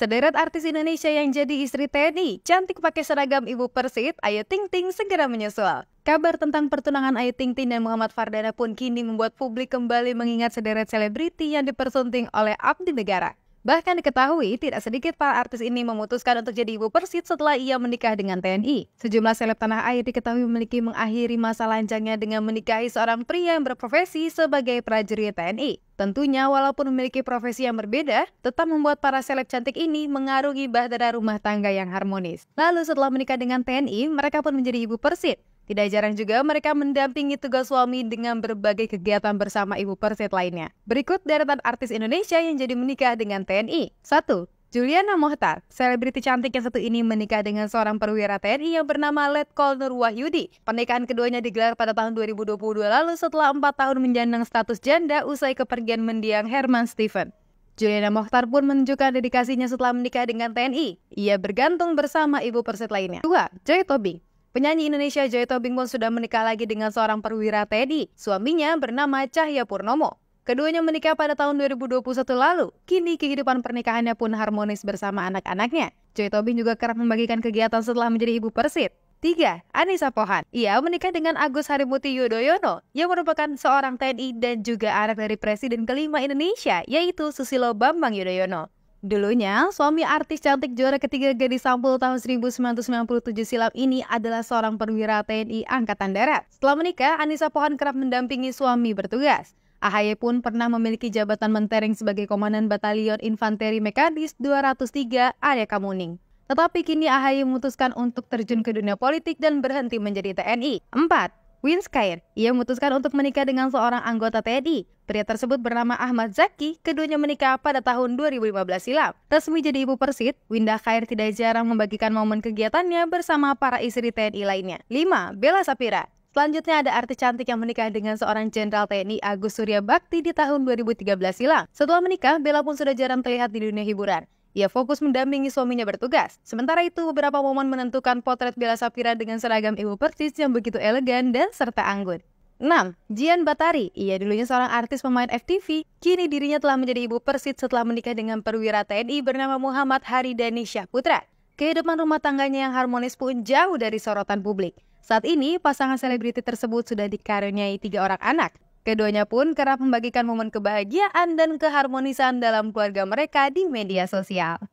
Sederet artis Indonesia yang jadi istri Teddy, cantik pakai seragam ibu Persit, Ayu Ting Ting segera menyusul. Kabar tentang pertunangan Ayu Ting Ting dan Muhammad Fardana pun kini membuat publik kembali mengingat sederet selebriti yang dipersunting oleh abdi negara. Bahkan diketahui tidak sedikit para artis ini memutuskan untuk jadi ibu persit setelah ia menikah dengan TNI. Sejumlah seleb tanah air diketahui memiliki mengakhiri masa lanjangnya dengan menikahi seorang pria yang berprofesi sebagai prajurit TNI. Tentunya walaupun memiliki profesi yang berbeda, tetap membuat para seleb cantik ini mengarungi bahtera rumah tangga yang harmonis. Lalu setelah menikah dengan TNI, mereka pun menjadi ibu persit. Tidak jarang juga mereka mendampingi tugas suami dengan berbagai kegiatan bersama ibu persit lainnya. Berikut deretan artis Indonesia yang jadi menikah dengan TNI. 1. Juliana Mohtar, selebriti cantik yang satu ini menikah dengan seorang perwira TNI yang bernama Letkol Nur Wahyudi. Pernikahan keduanya digelar pada tahun 2022 lalu setelah 4 tahun menjandang status janda usai kepergian mendiang Herman Steven. Juliana Mohtar pun menunjukkan dedikasinya setelah menikah dengan TNI. Ia bergantung bersama ibu persit lainnya. 2. Joy Tobi, Penyanyi Indonesia Joy Tobing pun sudah menikah lagi dengan seorang perwira TNI. Suaminya bernama Cahya Purnomo. Keduanya menikah pada tahun 2021 lalu. Kini kehidupan pernikahannya pun harmonis bersama anak-anaknya. Joy Tobing juga kerap membagikan kegiatan setelah menjadi ibu Persit. 3. Anissa Pohan. Ia menikah dengan Agus Harimuti Yudhoyono, yang merupakan seorang TNI dan juga anak dari Presiden kelima Indonesia, yaitu Susilo Bambang Yudhoyono. Dulunya, suami artis cantik juara ketiga Gadis Sampul tahun 1997 silam ini adalah seorang perwira TNI Angkatan Darat. Setelah menikah, Anissa Pohan kerap mendampingi suami bertugas. AHY pun pernah memiliki jabatan mentering sebagai Komandan Batalion Infanteri Mekanis 203 area Kamuning. Tetapi kini AHY memutuskan untuk terjun ke dunia politik dan berhenti menjadi TNI. 4. Winskair. Ia memutuskan untuk menikah dengan seorang anggota TNI. Pria tersebut bernama Ahmad Zaki, keduanya menikah pada tahun 2015 silam. Resmi jadi ibu Persit, Winda Khair tidak jarang membagikan momen kegiatannya bersama para istri TNI lainnya. 5. Bella Sapira Selanjutnya ada artis cantik yang menikah dengan seorang jenderal TNI Agus Surya Bakti di tahun 2013 silam. Setelah menikah, Bella pun sudah jarang terlihat di dunia hiburan. Ia fokus mendampingi suaminya bertugas. Sementara itu, beberapa momen menentukan potret Bella Sapira dengan seragam ibu persis yang begitu elegan dan serta anggun. 6. Jian Batari. Ia dulunya seorang artis pemain FTV. Kini dirinya telah menjadi ibu persis setelah menikah dengan perwira TNI bernama Muhammad Hari Haridani Putra. Kehidupan rumah tangganya yang harmonis pun jauh dari sorotan publik. Saat ini, pasangan selebriti tersebut sudah dikaruniai tiga orang anak. Keduanya pun kerap membagikan momen kebahagiaan dan keharmonisan dalam keluarga mereka di media sosial.